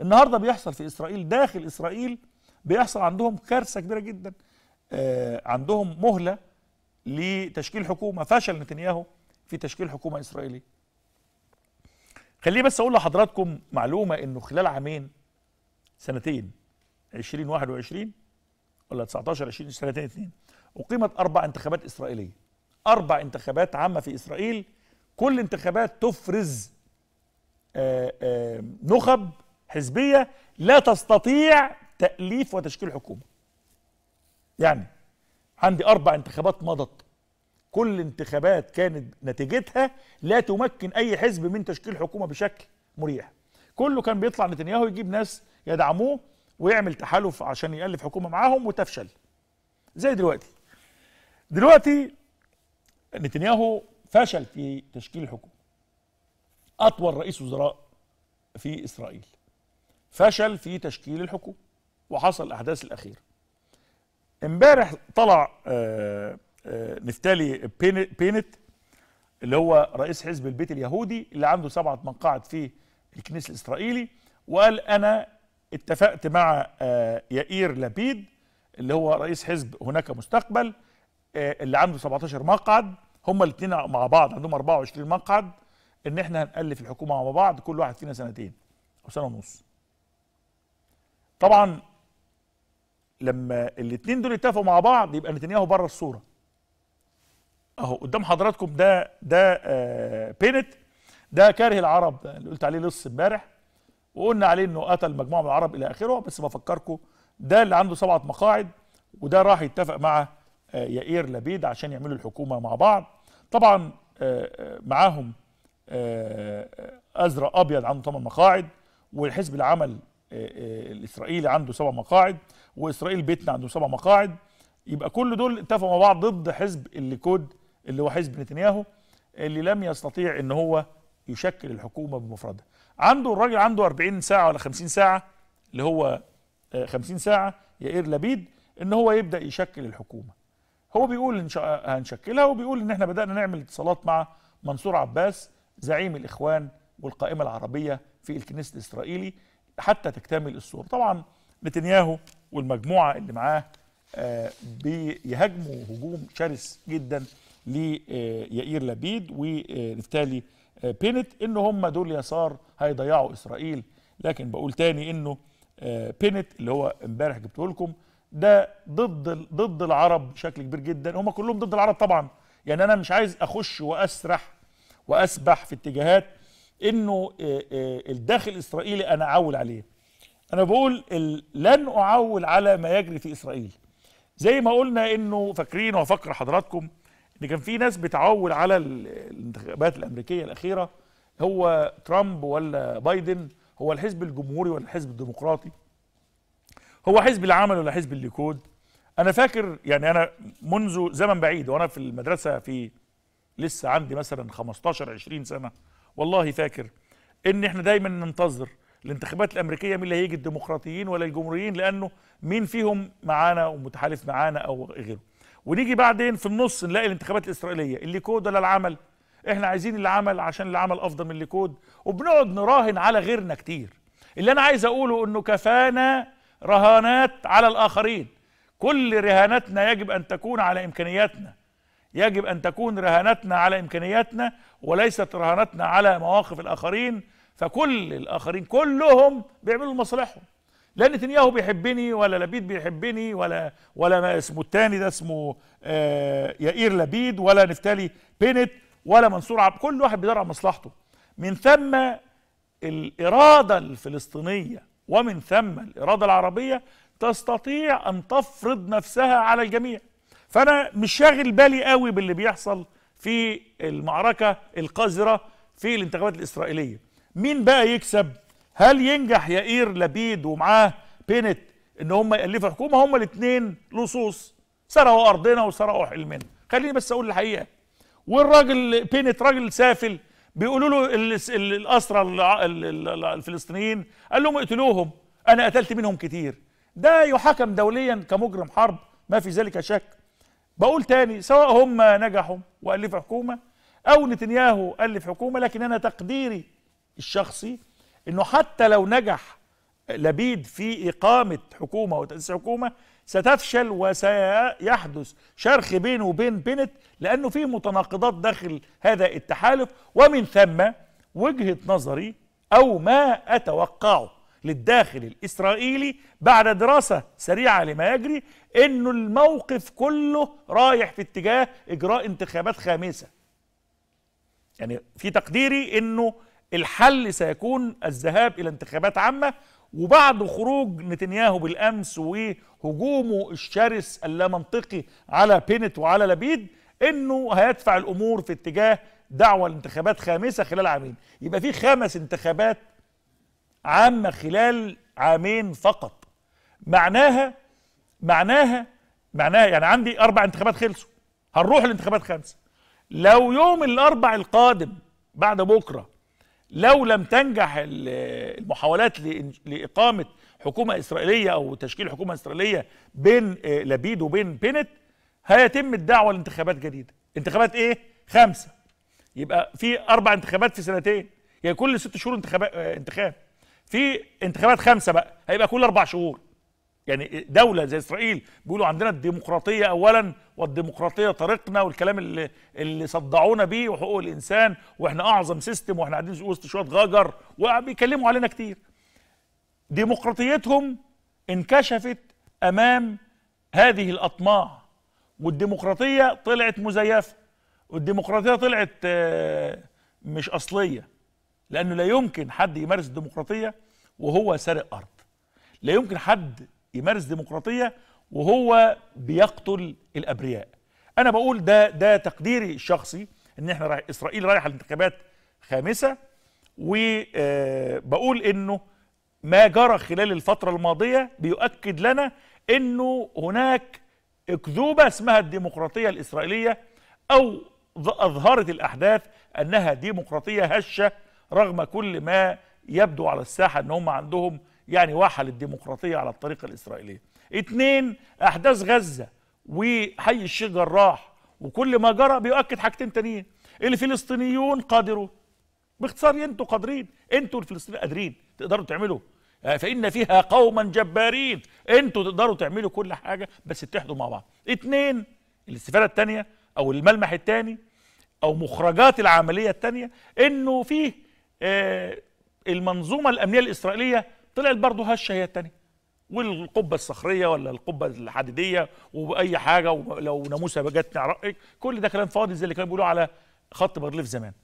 النهارده بيحصل في اسرائيل داخل اسرائيل بيحصل عندهم كارثه كبيره جدا آه عندهم مهله لتشكيل حكومه فشل نتنياهو في تشكيل حكومه اسرائيليه خليني بس اقول لحضراتكم معلومه انه خلال عامين سنتين 2021 ولا 19 20 سنتين اثنين اقيمت اربع انتخابات اسرائيليه اربع انتخابات عامه في اسرائيل كل انتخابات تفرز آآ آه، آآ آه، نخب حزبية لا تستطيع تأليف وتشكيل حكومة يعني عندي أربع انتخابات مضت كل انتخابات كانت نتيجتها لا تمكن أي حزب من تشكيل حكومة بشكل مريح كله كان بيطلع نتنياهو يجيب ناس يدعموه ويعمل تحالف عشان يألف حكومة معاهم وتفشل زي دلوقتي دلوقتي نتنياهو فشل في تشكيل الحكومة أطول رئيس وزراء في إسرائيل فشل في تشكيل الحكومة وحصل الأحداث الأخيرة امبارح طلع آآ آه، آآ آه، نفتالي بينت اللي هو رئيس حزب البيت اليهودي اللي عنده سبعة مقاعد في الكنيس الإسرائيلي وقال أنا اتفقت مع آه، يائير لبيد اللي هو رئيس حزب هناك مستقبل اللي عنده 17 مقعد هما الاثنين مع بعض عندهم 24 مقعد ان احنا هنألف الحكومه مع بعض كل واحد فينا سنتين او سنه ونص طبعا لما الاثنين دول يتفقوا مع بعض يبقى نتنياهو بره الصوره اهو قدام حضراتكم ده ده آه بينت ده كاره العرب ده اللي قلت عليه لص امبارح وقلنا عليه انه قتل مجموعه من العرب الى اخره بس بفكركم ده اللي عنده سبعه مقاعد وده راح يتفق مع آه يائير لبيد عشان يعملوا الحكومه مع بعض طبعا آه, آه، معاهم آه، آه، ازرق ابيض عنده ثمان مقاعد والحزب العمل الاسرائيلي آه، آه، عنده سبع مقاعد واسرائيل بيتنا عنده سبع مقاعد يبقى كل دول اتفقوا مع بعض ضد حزب الليكود اللي هو حزب نتنياهو اللي لم يستطيع ان هو يشكل الحكومه بمفرده عنده الراجل عنده 40 ساعه ولا 50 ساعه اللي هو 50 آه، ساعه يائير لبيد ان هو يبدا يشكل الحكومه هو بيقول إن هنشكلها وبيقول ان احنا بدانا نعمل اتصالات مع منصور عباس زعيم الاخوان والقائمه العربيه في الكنيست الاسرائيلي حتى تكتمل الصورة طبعا نتنياهو والمجموعة اللي معاه آه، بيهاجموا هجوم شرس جدا ليائير لبيد ونفتالي آه، بينت ان هم دول يسار هيضيعوا اسرائيل لكن بقول تاني انه آه، بينت اللي هو امبارح جبته لكم ده ضد ضد العرب بشكل كبير جدا هم كلهم ضد العرب طبعا يعني انا مش عايز اخش واسرح واسبح في اتجاهات انه آه، آه، الداخل الاسرائيلي انا اعول عليه انا بقول لن اعول على ما يجري في اسرائيل زي ما قلنا انه فاكرين وافكر حضراتكم ان كان في ناس بتعول على الانتخابات الامريكيه الاخيره هو ترامب ولا بايدن هو الحزب الجمهوري ولا الحزب الديمقراطي هو حزب العمل ولا حزب الليكود انا فاكر يعني انا منذ زمن بعيد وانا في المدرسه في لسه عندي مثلا 15 20 سنه والله فاكر ان احنا دايما ننتظر الانتخابات الامريكيه مين اللي هيجي الديمقراطيين ولا الجمهوريين لانه مين فيهم معانا ومتحالف معانا او غيره ونيجي بعدين في النص نلاقي الانتخابات الاسرائيليه اللي كود ولا العمل احنا عايزين اللي عمل عشان اللي عمل افضل من اللي كود وبنقعد نراهن على غيرنا كتير اللي انا عايز اقوله انه كفانا رهانات على الاخرين كل رهاناتنا يجب ان تكون على امكانياتنا يجب أن تكون رهانتنا على إمكانياتنا وليست رهانتنا على مواقف الآخرين فكل الآخرين كلهم بيعملوا لمصالحهم لا نتنياهو بيحبني ولا لبيد بيحبني ولا ولا ما اسمه التاني ده اسمه آه يائير لبيد ولا نفتالي بينت ولا منصور عبد كل واحد بيدور على مصلحته من ثم الإرادة الفلسطينية ومن ثم الإرادة العربية تستطيع أن تفرض نفسها على الجميع فانا مش شاغل بالي قوي باللي بيحصل في المعركه القذره في الانتخابات الاسرائيليه مين بقى يكسب هل ينجح يائير لبيد ومعاه بينت ان هم يالفوا حكومه هم الاثنين لصوص سرقوا ارضنا وسرقوا حلمنا خليني بس اقول الحقيقه والراجل بينت راجل سافل بيقولوا له الاسرى الفلسطينيين قال لهم اقتلوهم انا قتلت منهم كتير ده يحاكم دوليا كمجرم حرب ما في ذلك شك بقول تاني سواء هم نجحوا وألفوا حكومة أو نتنياهو ألف حكومة لكن أنا تقديري الشخصي أنه حتى لو نجح لبيد في إقامة حكومة وتأسيس حكومة ستفشل وسيحدث شرخ بينه وبين بنت لأنه في متناقضات داخل هذا التحالف ومن ثم وجهة نظري أو ما أتوقعه للداخل الإسرائيلي بعد دراسة سريعة لما يجري أنه الموقف كله رايح في اتجاه إجراء انتخابات خامسة يعني في تقديري أنه الحل سيكون الذهاب إلى انتخابات عامة وبعد خروج نتنياهو بالأمس وهجومه الشرس اللامنطقي على بينت وعلى لبيد انه هيدفع الامور في اتجاه دعوه لانتخابات خامسه خلال عامين يبقى في خمس انتخابات عامة خلال عامين فقط معناها معناها معناها يعني عندي أربع انتخابات خلصوا هنروح الانتخابات خمسة لو يوم الأربع القادم بعد بكرة لو لم تنجح المحاولات لإقامة حكومة إسرائيلية أو تشكيل حكومة إسرائيلية بين آه، لبيد وبين بنت هيتم الدعوة لانتخابات جديدة انتخابات إيه؟ خمسة يبقى في أربع انتخابات في سنتين يعني كل ست شهور آه، انتخاب انتخاب في انتخابات خمسه بقى هيبقى كل اربع شهور يعني دوله زي اسرائيل بيقولوا عندنا الديمقراطيه اولا والديمقراطيه طريقنا والكلام اللي اللي صدعونا بيه وحقوق الانسان واحنا اعظم سيستم واحنا قاعدين وسط شويه غجر وبيتكلموا علينا كتير ديمقراطيتهم انكشفت امام هذه الاطماع والديمقراطيه طلعت مزيفه والديمقراطيه طلعت آه، مش اصليه لأنه لا يمكن حد يمارس الديمقراطية وهو سارق أرض لا يمكن حد يمارس ديمقراطية وهو بيقتل الأبرياء أنا بقول ده ده تقديري الشخصي إن إحنا رايح إسرائيل رايحة لانتخابات خامسة وبقول آه، إنه ما جرى خلال الفترة الماضية بيؤكد لنا إنه هناك أكذوبة اسمها الديمقراطية الإسرائيلية أو أظهرت الأحداث أنها ديمقراطية هشة رغم كل ما يبدو على الساحة ان هم عندهم يعني واحة للديمقراطية على الطريقة الإسرائيلية اتنين أحداث غزة وحي الشيخ جراح وكل ما جرى بيؤكد حاجتين تانيين الفلسطينيون قادرون باختصار انتوا قادرين انتوا الفلسطينيين قادرين تقدروا تعملوا آه، فإن فيها قوما جبارين انتوا تقدروا تعملوا كل حاجة بس اتحدوا مع بعض اتنين الاستفادة التانية أو الملمح التاني أو مخرجات العملية التانية إنه فيه آه، المنظومه الامنيه الاسرائيليه طلعت برضه هشه هي التانية والقبه الصخريه ولا القبه الحديديه واي حاجه ولو ناموسه جت رأيك كل ده كلام فاضي زي اللي كانوا بيقولوا على خط بارليف زمان